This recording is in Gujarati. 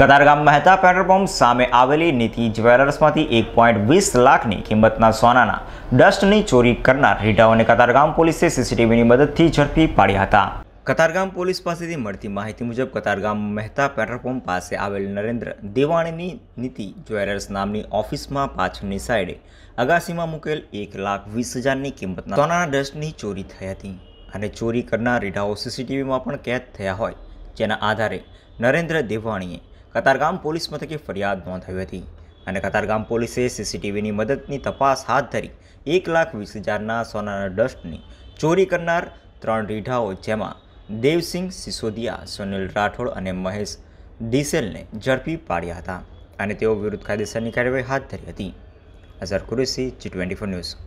કતારગામ મહેતા પેટ્રોલ પંપ સામે આવેલી નીતિ જ્વેલર્સમાંથી એક પોઈન્ટ વીસ લાખની કિંમતના સોનાના ડસ્ટની ચોરી કરનાર રીઢાઓને કતારગામ પોલીસે સીસીટીવીની મદદથી ઝડપી પાડ્યા હતા કતારગામ પોલીસ પાસેથી મળતી માહિતી મુજબ કતારગામ મહેતા પેટ્રોલ પંપ પાસે આવેલ નરેન્દ્ર દેવાણીની નીતિ જ્વેલર્સ નામની ઓફિસમાં પાછળની સાઈડે અગાસીમાં મૂકેલ એક લાખ વીસ હજારની કિંમતના સોનાના ડસ્ટની ચોરી થઈ હતી અને ચોરી કરનાર રીઢાઓ સીસીટીવીમાં પણ કેદ થયા હોય જેના આધારે નરેન્દ્ર દેવાણીએ કતારગામ પોલીસ મથકે ફરિયાદ નોંધાવી હતી અને કતારગામ પોલીસે સીસીટીવીની મદદની તપાસ હાથ ધરી એક લાખ વીસ હજારના સોનાના ડસ્ટની ચોરી કરનાર ત્રણ રીઢાઓ જેમાં દેવસિંહ સિસોદિયા સુનિલ રાઠોડ અને મહેશ ડીસેલને ઝડપી પાડ્યા હતા અને તેઓ વિરુદ્ધ કાયદેસરની કાર્યવાહી હાથ ધરી હતી Azhar Qureshi Zee twenty four news